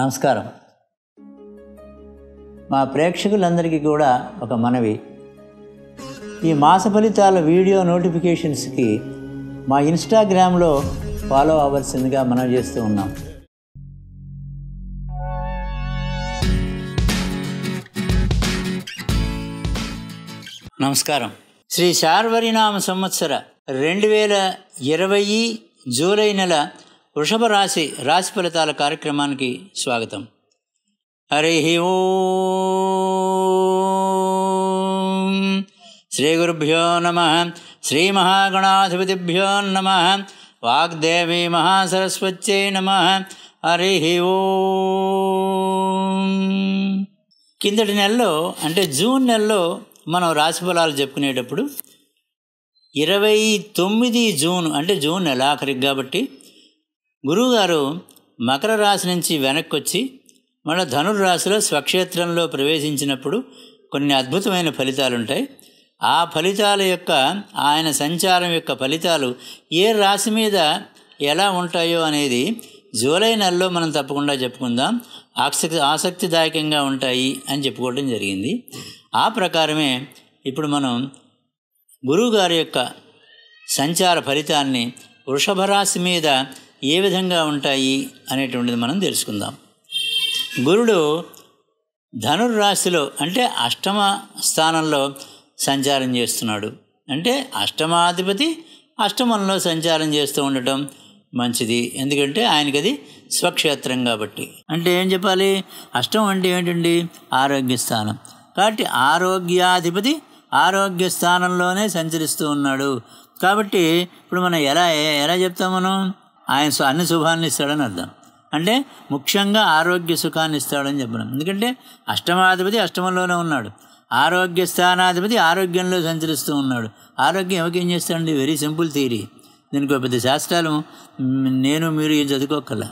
నమస్కారం మా ప్రేక్షకులందరికీ కూడా ఒక మనవి ఈ మాస ఫలితాల వీడియో నోటిఫికేషన్స్కి మా ఇన్స్టాగ్రామ్లో ఫాలో అవ్వాల్సిందిగా మనం చేస్తూ ఉన్నాం నమస్కారం శ్రీ శార్వరినామ సంవత్సర రెండు వేల ఇరవై జూలై నెల వృషభ రాశి రాశి ఫలితాల కార్యక్రమానికి స్వాగతం హరి ఓ శ్రీ గురుభ్యో నమ శ్రీ మహాగణాధిపతిభ్యో నమ వాగ్దేవి మహాసరస్వత్యై నమ హరి ఓ కిందటి నెలలో అంటే జూన్ నెలలో మనం రాశి ఫలాలు చెప్పుకునేటప్పుడు ఇరవై తొమ్మిది జూన్ అంటే జూన్ నెలాఖరికి కాబట్టి గురువుగారు మకర రాశి నుంచి వెనక్కి వచ్చి మళ్ళీ ధనుర్రాశిలో స్వక్షేత్రంలో ప్రవేశించినప్పుడు కొన్ని అద్భుతమైన ఫలితాలుంటాయి ఆ ఫలితాల యొక్క ఆయన సంచారం యొక్క ఫలితాలు ఏ రాశి మీద ఎలా ఉంటాయో అనేది జూలై నెలలో మనం తప్పకుండా చెప్పుకుందాం ఆసక్తి ఆసక్తిదాయకంగా ఉంటాయి అని చెప్పుకోవడం జరిగింది ఆ ప్రకారమే ఇప్పుడు మనం గురువుగారి యొక్క సంచార ఫలితాన్ని వృషభ రాశి మీద ఏ విధంగా ఉంటాయి అనేటువంటిది మనం తెలుసుకుందాం గురుడు ధనుర్రాశిలో అంటే అష్టమ స్థానంలో సంచారం చేస్తున్నాడు అంటే అష్టమాధిపతి అష్టమంలో సంచారం చేస్తూ ఉండటం మంచిది ఎందుకంటే ఆయనకి అది స్వక్షేత్రం కాబట్టి అంటే ఏం చెప్పాలి అష్టం అంటే ఏంటండి ఆరోగ్య స్థానం కాబట్టి ఆరోగ్యాధిపతి ఆరోగ్య స్థానంలోనే సంచరిస్తూ ఉన్నాడు కాబట్టి ఇప్పుడు మనం ఎలా ఎలా చెప్తాం మనం ఆయన అన్ని శుభాన్ని ఇస్తాడని అర్థం అంటే ముఖ్యంగా ఆరోగ్య సుఖాన్ని ఇస్తాడని చెప్పడం ఎందుకంటే అష్టమాధిపతి అష్టమంలోనే ఉన్నాడు ఆరోగ్య స్థానాధిపతి ఆరోగ్యంలో సంచరిస్తూ ఉన్నాడు ఆరోగ్యం ఎవరికి ఏం చేస్తాడండి వెరీ సింపుల్ థీరీ దీనికి పెద్ద శాస్త్రాలు నేను మీరు ఏం చదువుకోకల్లా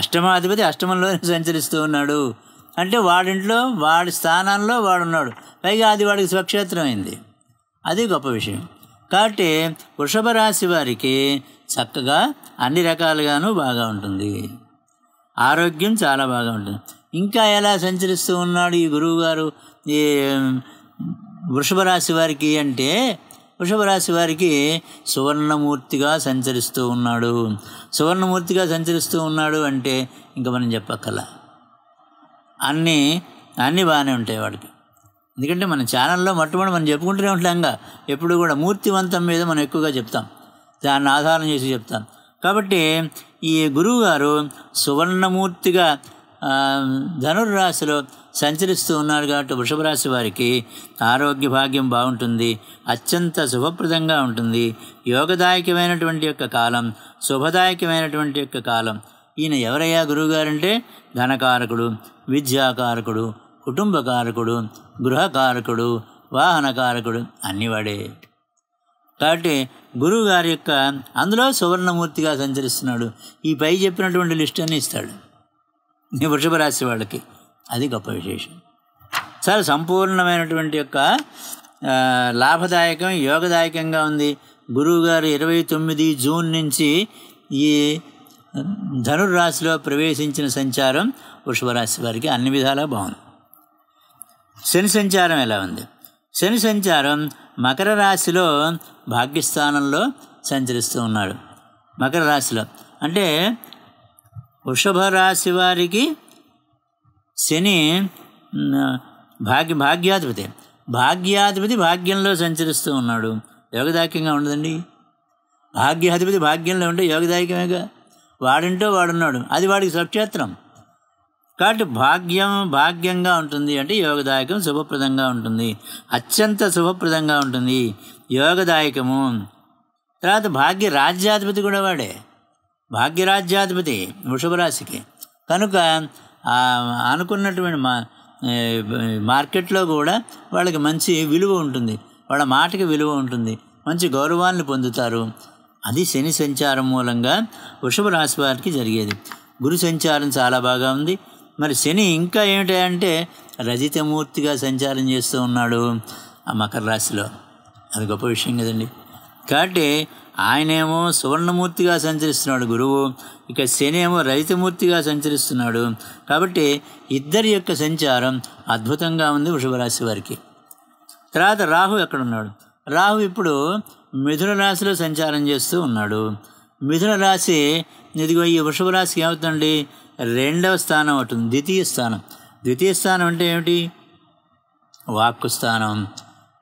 అష్టమాధిపతి అష్టమంలోనే సంచరిస్తూ ఉన్నాడు అంటే వాడింట్లో వాడి స్థానాల్లో వాడున్నాడు పైగా అది వాడికి స్వక్షేత్రం అయింది అది గొప్ప విషయం కాబట్టి వృషభ రాశి వారికి చక్కగా అన్ని రకాలుగాను బాగా ఉంటుంది ఆరోగ్యం చాలా బాగా ఉంటుంది ఇంకా ఎలా సంచరిస్తూ ఉన్నాడు ఈ గురువుగారు ఈ వృషభ రాశి వారికి అంటే వృషభ రాశి వారికి సువర్ణమూర్తిగా సంచరిస్తూ ఉన్నాడు సువర్ణమూర్తిగా సంచరిస్తూ ఉన్నాడు అంటే ఇంకా మనం చెప్పక్కల అన్నీ అన్నీ బాగానే ఉంటాయి వాడికి ఎందుకంటే మన ఛానల్లో మొట్టమొదటి మనం చెప్పుకుంటూనే ఇంకా ఎప్పుడు కూడా మూర్తివంతం మీద మనం ఎక్కువగా చెప్తాం దాన్ని ఆధారం చేసి చెప్తాం కాబట్టి ఈ గురువుగారు సువర్ణమూర్తిగా ధనుర్రాశిలో సంచరిస్తూ ఉన్నారు కాబట్టి వృషభ రాశి వారికి ఆరోగ్య భాగ్యం బాగుంటుంది అత్యంత శుభప్రదంగా ఉంటుంది యోగదాయకమైనటువంటి యొక్క కాలం శుభదాయకమైనటువంటి యొక్క కాలం ఈయన ఎవరయ్యా గురువుగారంటే ధనకారకుడు విద్యాకారకుడు కుటుంబకారకుడు గృహకారకుడు వాహనకారకుడు అన్నివాడే కాబట్టి గురువు గారి యొక్క అందులో సువర్ణమూర్తిగా సంచరిస్తున్నాడు ఈ పై చెప్పినటువంటి లిస్ట్ అన్నీ ఇస్తాడు నీ వృషభ రాశి వాళ్ళకి అది గొప్ప విశేషం చాలా సంపూర్ణమైనటువంటి యొక్క లాభదాయకం యోగదాయకంగా ఉంది గురువు గారు ఇరవై తొమ్మిది జూన్ నుంచి ఈ ధనుర్రాశిలో ప్రవేశించిన సంచారం వృషభ రాశి వారికి అన్ని విధాలా బాగుంది శని సంచారం ఎలా ఉంది శని సంచారం మకర రాశిలో భాగ్యస్థానంలో సంచరిస్తూ ఉన్నాడు మకర రాశిలో అంటే వృషభ రాశి వారికి శని భాగ్య భాగ్యాధిపతి భాగ్యాధిపతి భాగ్యంలో సంచరిస్తూ ఉన్నాడు యోగదాయకంగా ఉండదండి భాగ్యాధిపతి భాగ్యంలో ఉంటే యోగదాయకమేగా వాడంటో వాడున్నాడు అది వాడికి సక్షేత్రం కాబట్టి భాగ్యం భాగ్యంగా ఉంటుంది అంటే యోగదాయకం శుభప్రదంగా ఉంటుంది అత్యంత శుభప్రదంగా ఉంటుంది యోగదాయకము తర్వాత భాగ్య రాజ్యాధిపతి కూడా వాడే భాగ్యరాజ్యాధిపతి వృషభరాశికి కనుక అనుకున్నటువంటి మా మార్కెట్లో కూడా వాళ్ళకి మంచి విలువ ఉంటుంది వాళ్ళ మాటకి విలువ ఉంటుంది మంచి గౌరవాన్ని పొందుతారు అది శని సంచారం మూలంగా వృషభ రాశి వారికి జరిగేది గురు సంచారం చాలా బాగా ఉంది మరి శని ఇంకా ఏమిటంటే రజితమూర్తిగా సంచారం చేస్తూ ఉన్నాడు ఆ మకర రాశిలో అది గొప్ప విషయం కదండి కాబట్టి ఆయనేమో సువర్ణమూర్తిగా సంచరిస్తున్నాడు గురువు ఇక శని ఏమో రజితమూర్తిగా సంచరిస్తున్నాడు కాబట్టి ఇద్దరి యొక్క సంచారం అద్భుతంగా ఉంది వృషభరాశి వారికి తర్వాత రాహు ఎక్కడున్నాడు రాహు ఇప్పుడు మిథున రాశిలో సంచారం చేస్తూ ఉన్నాడు మిథున రాశి ఇదిగో ఈ వృషభ రాశికి ఏమవుతుందండి రెండవ స్థానం అవుతుంది ద్వితీయ స్థానం ద్వితీయ స్థానం అంటే ఏమిటి వాక్కు స్థానం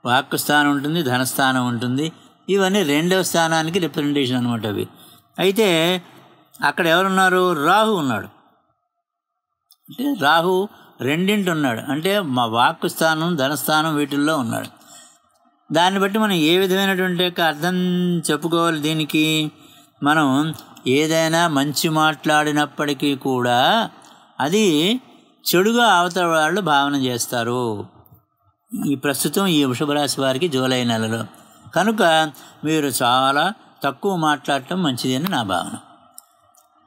వాక్కు స్థానం ఉంటుంది ధనస్థానం ఉంటుంది ఇవన్నీ రెండవ స్థానానికి రిప్రజెంటేషన్ అనమాట అవి అయితే అక్కడ ఎవరున్నారు రాహు ఉన్నాడు అంటే రాహు రెండింటి ఉన్నాడు అంటే మా వాక్కు స్థానం ధనస్థానం వీటిల్లో ఉన్నాడు దాన్ని బట్టి మనం ఏ విధమైనటువంటి యొక్క అర్థం చెప్పుకోవాలి దీనికి మనం ఏదైనా మంచి మాట్లాడినప్పటికీ కూడా అది చెడుగా అవతల వాళ్ళు భావన చేస్తారు ఈ ప్రస్తుతం ఈ వృషభరాశి వారికి జూలై నెలలో కనుక మీరు చాలా తక్కువ మాట్లాడటం మంచిది అని నా భావన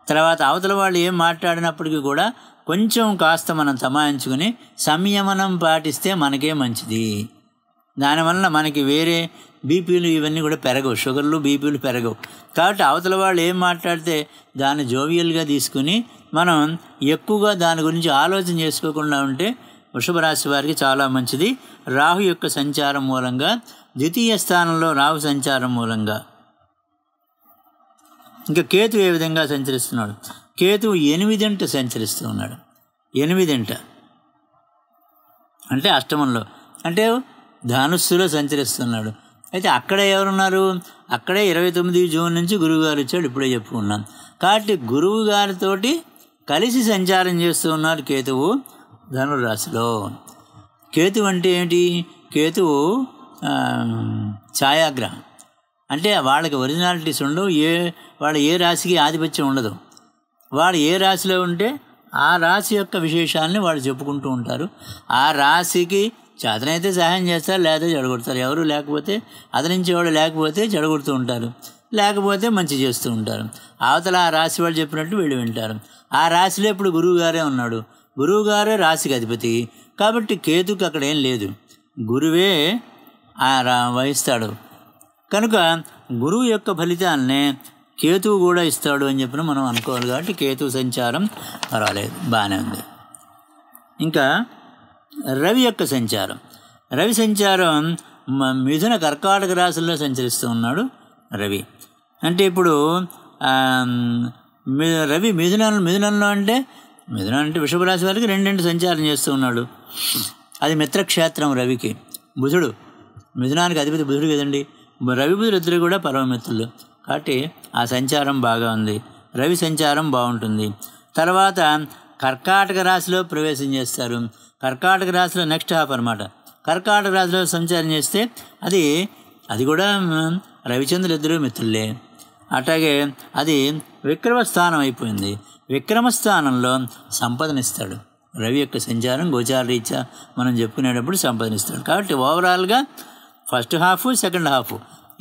తర్వాత అవతల వాళ్ళు ఏం మాట్లాడినప్పటికీ కూడా కొంచెం కాస్త మనం సమాయించుకుని సంయమనం పాటిస్తే మనకే మంచిది దానివల్ల మనకి వేరే బీపీలు ఇవన్నీ కూడా పెరగవు షుగర్లు బీపీలు పెరగవు కాబట్టి అవతల వాళ్ళు ఏం మాట్లాడితే దాన్ని జోవియల్గా తీసుకుని మనం ఎక్కువగా దాని గురించి ఆలోచన చేసుకోకుండా ఉంటే వృషభ రాశి వారికి చాలా మంచిది రాహు యొక్క సంచారం మూలంగా ద్వితీయ స్థానంలో రాహు సంచారం మూలంగా ఇంకా కేతు ఏ విధంగా సంచరిస్తున్నాడు కేతు ఎనిమిదింట సంచరిస్తూ ఉన్నాడు ఎనిమిదింట అంటే అష్టమంలో అంటే ధనుస్సులో సంచరిస్తున్నాడు అయితే అక్కడ ఎవరున్నారు అక్కడే ఇరవై తొమ్మిది జూన్ నుంచి గురువుగారు వచ్చాడు ఇప్పుడే చెప్పుకున్నాం కాబట్టి గురువు గారితోటి కలిసి సంచారం చేస్తూ ఉన్నారు కేతువు ధనురాశిలో కేతువు అంటే ఏమిటి కేతువు ఛాయాగ్రహం అంటే వాళ్ళకి ఒరిజినాలిటీస్ ఉండవు ఏ వాళ్ళ ఏ రాశికి ఆధిపత్యం ఉండదు వాడు ఏ రాశిలో ఉంటే ఆ రాశి యొక్క విశేషాలని వాళ్ళు చెప్పుకుంటూ ఉంటారు ఆ రాశికి అతనైతే సహాయం చేస్తారు లేదా చెడగొడతారు ఎవరు లేకపోతే ఎవరు లేకపోతే చెడగొడుతూ ఉంటారు లేకపోతే మంచి చేస్తూ ఉంటారు అవతల ఆ రాశి వాళ్ళు చెప్పినట్టు వీళ్ళు వింటారు ఆ రాశిలో ఇప్పుడు గురువుగారే ఉన్నాడు గురువుగారే రాశికి అధిపతి కాబట్టి కేతుకు అక్కడ ఏం లేదు గురువే వహిస్తాడు కనుక గురువు యొక్క ఫలితాలనే కేతువు కూడా ఇస్తాడు అని చెప్పిన మనం అనుకోవాలి కాబట్టి కేతు సంచారం పర్వాలేదు బాగానే ఉంది ఇంకా రవి యొక్క సంచారం రవి సంచారం మిథున కర్కాటక రాశుల్లో సంచరిస్తూ ఉన్నాడు రవి అంటే ఇప్పుడు రవి మిథున మిథునంలో అంటే మిథునం అంటే వృషభరాశి వారికి రెండింటి సంచారం చేస్తూ ఉన్నాడు అది మిత్రక్షేత్రం రవికి బుధుడు మిథునానికి అధిపతి బుధుడు కదండి రవి బుధుడు ఇద్దరు కూడా పరమమిత్రులు కాబట్టి ఆ సంచారం బాగా ఉంది రవి సంచారం బాగుంటుంది తర్వాత కర్కాటక రాశిలో ప్రవేశం చేస్తారు కర్కాటక రాశిలో నెక్స్ట్ హాఫ్ అనమాట కర్కాటక రాశిలో సంచారం చేస్తే అది అది కూడా రవిచంద్రులు ఇద్దరు మిత్రులే అట్లాగే అది విక్రమ స్థానం అయిపోయింది విక్రమ స్థానంలో సంపదనిస్తాడు రవి యొక్క సంచారం గోచార రీత్యా మనం చెప్పుకునేటప్పుడు సంపదనిస్తాడు కాబట్టి ఓవరాల్గా ఫస్ట్ హాఫ్ సెకండ్ హాఫ్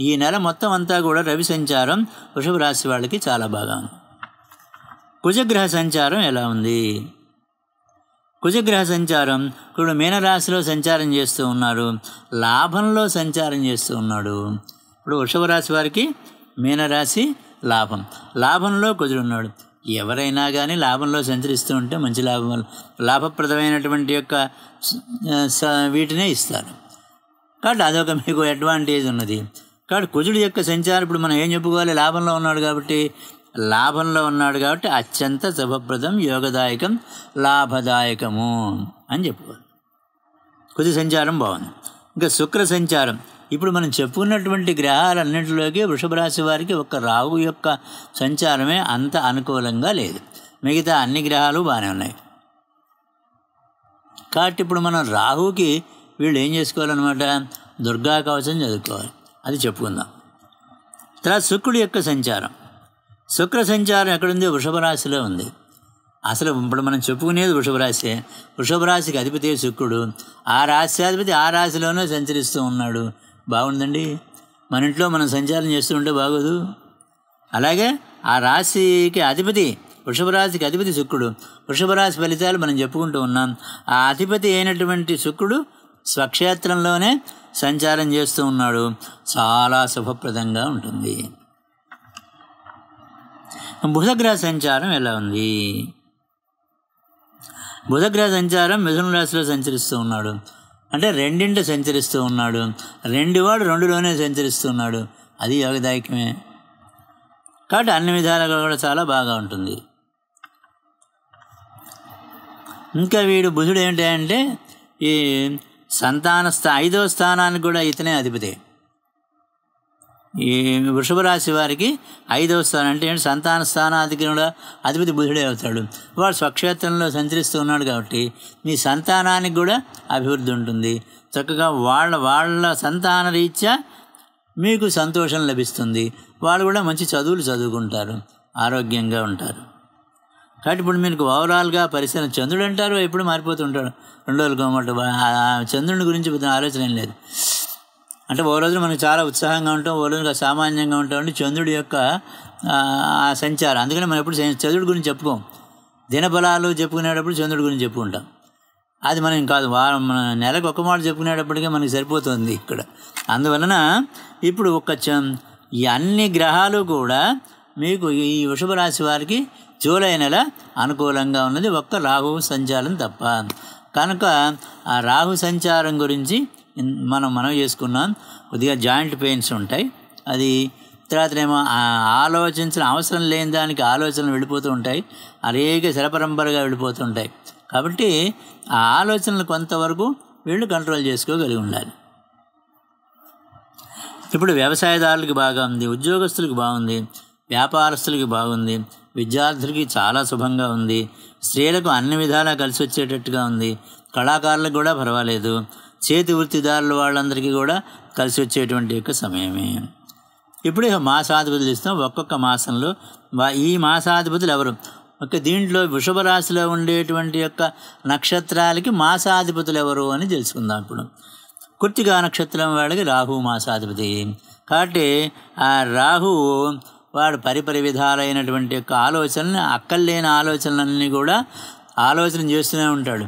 ఈ నెల మొత్తం అంతా కూడా రవి సంచారం వృషభ రాశి వాళ్ళకి చాలా బాగా ఉంది కుజగ్రహ సంచారం ఎలా ఉంది కుజగ్రహ సంచారం ఇప్పుడు మీనరాశిలో సంచారం చేస్తూ ఉన్నారు లాభంలో సంచారం చేస్తూ ఉన్నాడు ఇప్పుడు వృషభ రాశి వారికి మీనరాశి లాభం లాభంలో ఉన్నాడు ఎవరైనా కానీ లాభంలో సంచరిస్తూ ఉంటే మంచి లాభం లాభప్రదమైనటువంటి యొక్క వీటినే ఇస్తారు కాబట్టి అదొక మీకు అడ్వాంటేజ్ ఉన్నది కాబట్టి కుజుడు యొక్క సంచారం ఇప్పుడు మనం ఏం చెప్పుకోవాలి లాభంలో ఉన్నాడు కాబట్టి లాభంలో ఉన్నాడు కాబట్టి అత్యంత శుభప్రదం యోగదాయకం లాభదాయకము అని చెప్పుకోవాలి కొద్ది సంచారం బాగుంది ఇంకా శుక్ర సంచారం ఇప్పుడు మనం చెప్పుకున్నటువంటి గ్రహాలన్నింటిలోకి వృషభ రాశి వారికి ఒక రాహు యొక్క సంచారమే అంత అనుకూలంగా లేదు మిగతా అన్ని గ్రహాలు బాగానే ఉన్నాయి కాబట్టి ఇప్పుడు మనం రాహుకి వీళ్ళు ఏం చేసుకోవాలన్నమాట దుర్గా కవచం చదువుకోవాలి అది చెప్పుకుందాం తర్వాత శుక్రుడు యొక్క సంచారం శుక్ర సంచారం ఎక్కడుంది వృషభ రాశిలో ఉంది అసలు ఇప్పుడు మనం చెప్పుకునేది వృషభ వృషభరాశికి అధిపతి శుక్రుడు ఆ రాశ్యాధిపతి ఆ రాశిలోనే సంచరిస్తూ ఉన్నాడు బాగుందండి మన ఇంట్లో మనం సంచారం చేస్తూ ఉంటే బాగోదు అలాగే ఆ రాశికి అధిపతి వృషభరాశికి అధిపతి శుక్రుడు వృషభరాశి ఫలితాలు మనం చెప్పుకుంటూ ఉన్నాం ఆ అధిపతి అయినటువంటి శుక్రుడు స్వక్షేత్రంలోనే సంచారం చేస్తూ ఉన్నాడు చాలా శుభప్రదంగా ఉంటుంది బుధగ్రహ సంచారం ఎలా ఉంది బుధగ్రహ సంచారం మిథున రాశిలో సంచరిస్తూ ఉన్నాడు అంటే రెండింటి సంచరిస్తూ ఉన్నాడు రెండువాడు రెండులోనే సంచరిస్తూ ఉన్నాడు అది యోగదాయకమే కాబట్టి అన్ని విధాలుగా కూడా చాలా బాగా ఉంటుంది ఇంకా వీడు బుధుడు ఏంటంటే ఈ సంతాన స్థా ఐదో స్థానానికి కూడా ఇతనే అధిపతి ఈ వృషభ రాశి వారికి ఐదవ స్థానం అంటే సంతాన స్థానాధికారుడు అధిపతి బుధుడే అవుతాడు వాడు స్వక్షేత్రంలో సంచరిస్తూ ఉన్నాడు కాబట్టి మీ సంతానానికి కూడా అభివృద్ధి ఉంటుంది చక్కగా వాళ్ళ వాళ్ళ సంతాన రీత్యా మీకు సంతోషం లభిస్తుంది వాళ్ళు కూడా మంచి చదువులు చదువుకుంటారు ఆరోగ్యంగా ఉంటారు కాబట్టి ఇప్పుడు మీకు ఓవరాల్గా పరిశీలన చంద్రుడు అంటారు ఎప్పుడు మారిపోతుంటాడు రెండు రోజులకు చంద్రుని గురించి ఆలోచన ఏం లేదు అంటే ఓ రోజున మనకు చాలా ఉత్సాహంగా ఉంటాం ఓ రోజున సామాన్యంగా ఉంటామండి చంద్రుడి యొక్క ఆ సంచారం అందుకని మనం ఎప్పుడు చంద్రుడి గురించి చెప్పుకోం దినబలాలు చెప్పుకునేటప్పుడు చంద్రుడి గురించి చెప్పుకుంటాం అది మనం కాదు వారం నెలకు ఒక మాట చెప్పుకునేటప్పటికే మనకి సరిపోతుంది ఇక్కడ అందువలన ఇప్పుడు ఒక ఈ అన్ని గ్రహాలు కూడా మీకు ఈ వృషభ రాశి వారికి జూలై నెల అనుకూలంగా ఉన్నది ఒక్క రాహు సంచారం తప్ప కనుక ఆ రాహు సంచారం గురించి మనం మనం చేసుకున్నాం కొద్దిగా జాయింట్ పెయిన్స్ ఉంటాయి అది తర్వాత ఏమో ఆలోచించిన అవసరం లేని దానికి ఆలోచనలు వెళ్ళిపోతూ ఉంటాయి అనేక శరపరంపరగా వెళ్ళిపోతూ ఉంటాయి కాబట్టి ఆ ఆలోచనలు కొంతవరకు వీళ్ళు కంట్రోల్ చేసుకోగలిగి ఉండాలి ఇప్పుడు వ్యవసాయదారులకు బాగా ఉంది ఉద్యోగస్తులకు బాగుంది వ్యాపారస్తులకి బాగుంది విద్యార్థులకి చాలా శుభంగా ఉంది స్త్రీలకు అన్ని విధాలా కలిసి వచ్చేటట్టుగా ఉంది కళాకారులకు కూడా పర్వాలేదు చేతి వృత్తిదారుల వాళ్ళందరికీ కూడా కలిసి వచ్చేటువంటి యొక్క సమయమే ఇప్పుడే మాసాధిపతులు ఇస్తాం ఒక్కొక్క మాసంలో ఈ మాసాధిపతులు ఎవరు ఒక దీంట్లో వృషభ రాశిలో ఉండేటువంటి యొక్క నక్షత్రాలకి మాసాధిపతులు ఎవరు అని తెలుసుకుందాం ఇప్పుడు కుర్తిగా నక్షత్రం వాళ్ళకి రాహు మాసాధిపతి కాబట్టి ఆ రాహు వాడు పరిపరి విధాలైనటువంటి యొక్క ఆలోచనని అక్కర్లేని ఆలోచనలన్నీ కూడా ఆలోచన చేస్తూనే ఉంటాడు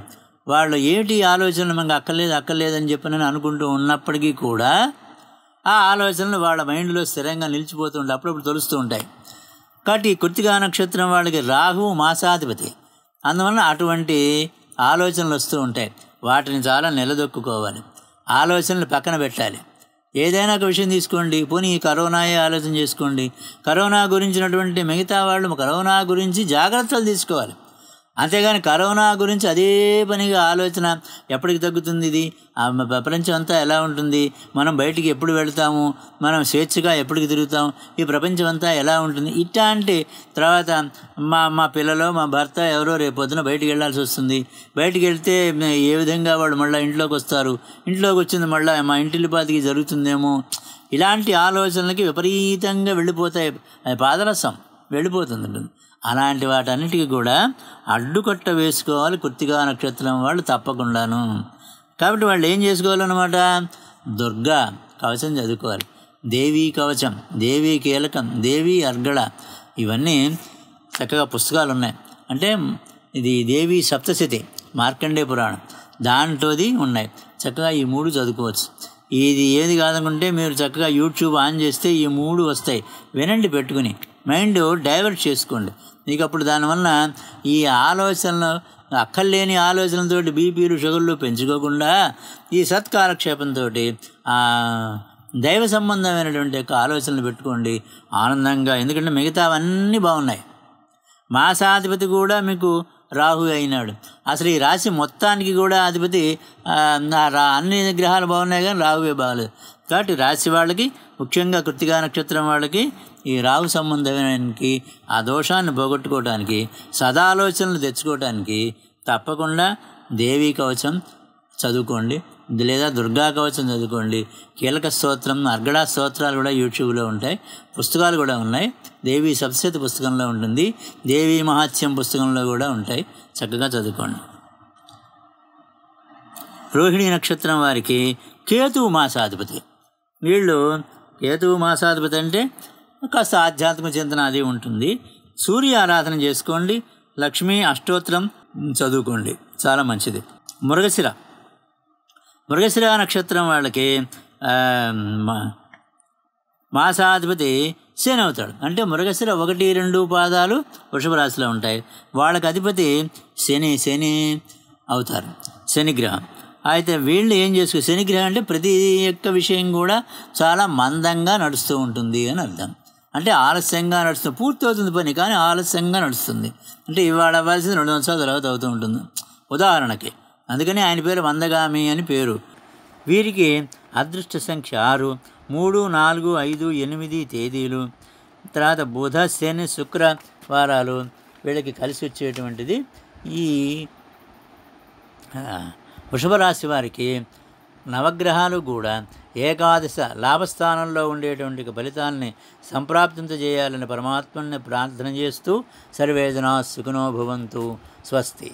వాళ్ళు ఏంటి ఆలోచనలు మనకు అక్కర్లేదు అక్కర్లేదని చెప్పి నేను అనుకుంటూ ఉన్నప్పటికీ కూడా ఆ ఆలోచనలు వాళ్ళ మైండ్లో స్థిరంగా నిలిచిపోతూ ఉంటాయి అప్పుడప్పుడు తొలుస్తూ ఉంటాయి కాబట్టి ఈ కృతికా నక్షత్రం వాళ్ళకి రాహువు మాసాధిపతి అందువలన అటువంటి ఆలోచనలు వస్తూ ఉంటాయి వాటిని చాలా నిలదొక్కుకోవాలి ఆలోచనలు పక్కన పెట్టాలి ఏదైనా ఒక విషయం తీసుకోండి పోనీ కరోనాయే ఆలోచన చేసుకోండి కరోనా గురించినటువంటి మిగతా వాళ్ళు కరోనా గురించి జాగ్రత్తలు తీసుకోవాలి అంతేగాని కరోనా గురించి అదే పనిగా ఆలోచన ఎప్పటికి తగ్గుతుంది ఇది ప్రపంచం అంతా ఎలా ఉంటుంది మనం బయటికి ఎప్పుడు వెళ్తాము మనం స్వేచ్ఛగా ఎప్పటికి తిరుగుతాం ఈ ప్రపంచం అంతా ఎలా ఉంటుంది ఇట్లాంటి తర్వాత మా మా పిల్లలు మా భర్త ఎవరో రేపొద్దున బయటికి వెళ్ళాల్సి వస్తుంది బయటికి వెళ్తే ఏ విధంగా వాళ్ళు మళ్ళీ ఇంట్లోకి వస్తారు ఇంట్లోకి వచ్చింది మళ్ళీ మా పాతికి జరుగుతుందేమో ఇలాంటి ఆలోచనలకి విపరీతంగా వెళ్ళిపోతాయి పాదరసం వెళ్ళిపోతుంది అలాంటి వాటన్నిటికీ కూడా అడ్డుకట్ట వేసుకోవాలి కృత్తికా నక్షత్రం వాళ్ళు తప్పకుండాను కాబట్టి వాళ్ళు ఏం చేసుకోవాలన్నమాట దుర్గా కవచం చదువుకోవాలి దేవీ కవచం దేవీ కీలకం దేవీ అర్గళ ఇవన్నీ చక్కగా పుస్తకాలు ఉన్నాయి అంటే ఇది దేవి సప్తశతి మార్కండే పురాణం దాంట్లోది ఉన్నాయి చక్కగా ఈ మూడు చదువుకోవచ్చు ఇది ఏది కాదనుకుంటే మీరు చక్కగా యూట్యూబ్ ఆన్ చేస్తే ఈ మూడు వస్తాయి వినండి పెట్టుకుని మైండ్ డైవర్ట్ చేసుకోండి నీకు అప్పుడు దానివల్ల ఈ ఆలోచనలు అక్కర్లేని ఆలోచనలతో బీపీలు షుగర్లు పెంచుకోకుండా ఈ సత్కాలక్షేపంతో దైవ సంబంధమైనటువంటి యొక్క ఆలోచనలు పెట్టుకోండి ఆనందంగా ఎందుకంటే మిగతావన్నీ బాగున్నాయి మాసాధిపతి కూడా మీకు రాహు అయినాడు అసలు ఈ రాశి మొత్తానికి కూడా అధిపతి అన్ని గ్రహాలు బాగున్నాయి కానీ రాహువే బాగలేదు కాబట్టి రాశి వాళ్ళకి ముఖ్యంగా కృతికా నక్షత్రం వాళ్ళకి ఈ రాగు సంబంధమైనకి ఆ దోషాన్ని పోగొట్టుకోవటానికి సదాలోచనలు తెచ్చుకోవటానికి తప్పకుండా దేవీ కవచం చదువుకోండి లేదా దుర్గా కవచం చదువుకోండి కీలక స్తోత్రం అర్గడా స్తోత్రాలు కూడా యూట్యూబ్లో ఉంటాయి పుస్తకాలు కూడా ఉన్నాయి దేవి సబ్సిత్ పుస్తకంలో ఉంటుంది దేవీ మహాత్యం పుస్తకంలో కూడా ఉంటాయి చక్కగా చదువుకోండి రోహిణి నక్షత్రం వారికి కేతువు మాసాధిపతి వీళ్ళు కేతువు మాసాధిపతి అంటే కాస్త ఆధ్యాత్మిక చింతన అది ఉంటుంది సూర్య ఆరాధన చేసుకోండి లక్ష్మీ అష్టోత్తరం చదువుకోండి చాలా మంచిది మృగశిర మృగశిర నక్షత్రం వాళ్ళకి మాసాధిపతి శని అవుతాడు అంటే మృగశిర ఒకటి రెండు పాదాలు వృషభరాశిలో ఉంటాయి వాళ్ళకి అధిపతి శని శని అవుతారు శనిగ్రహం అయితే వీళ్ళు ఏం చేసుకో శనిగ్రహం అంటే ప్రతి యొక్క విషయం కూడా చాలా మందంగా నడుస్తూ ఉంటుంది అని అర్థం అంటే ఆలస్యంగా నడుస్తుంది పూర్తి అవుతుంది పని కానీ ఆలస్యంగా నడుస్తుంది అంటే ఇవాళ అవ్వాల్సింది రెండు సంవత్సరాల తర్వాత అవుతూ ఉంటుంది ఉదాహరణకి అందుకని ఆయన పేరు వందగామి అని పేరు వీరికి అదృష్ట సంఖ్య ఆరు మూడు నాలుగు ఐదు ఎనిమిది తేదీలు తర్వాత బుధ శని శుక్ర వారాలు వీళ్ళకి కలిసి వచ్చేటువంటిది ఈ వృషభ రాశి వారికి నవగ్రహాలు కూడా ఏకాదశ లాభస్థానంలో ఉండేటువంటి ఫలితాలని సంప్రాప్తింపజేయాలని పరమాత్మని ప్రార్థన చేస్తూ సర్వేదనా సుఖనోభవంతు భవంతు స్వస్తి